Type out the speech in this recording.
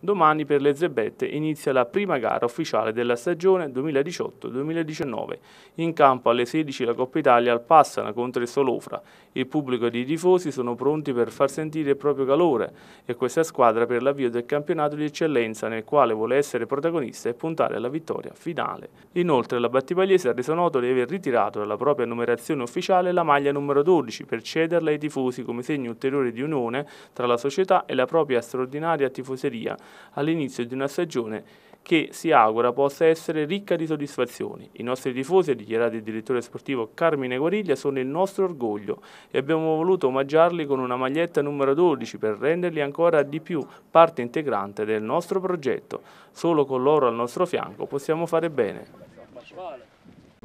Domani per le Zebette inizia la prima gara ufficiale della stagione 2018-2019. In campo alle 16 la Coppa Italia al Passana contro il Solofra. Il pubblico ed i tifosi sono pronti per far sentire il proprio calore e questa squadra per l'avvio del campionato di eccellenza nel quale vuole essere protagonista e puntare alla vittoria finale. Inoltre la Battipagliese ha reso noto di aver ritirato dalla propria numerazione ufficiale la maglia numero 12 per cederla ai tifosi come segno ulteriore di unione tra la società e la propria straordinaria tifoseria all'inizio di una stagione che si augura possa essere ricca di soddisfazioni. I nostri tifosi, ha dichiarato il direttore sportivo Carmine Guariglia, sono il nostro orgoglio e abbiamo voluto omaggiarli con una maglietta numero 12 per renderli ancora di più parte integrante del nostro progetto. Solo con loro al nostro fianco possiamo fare bene.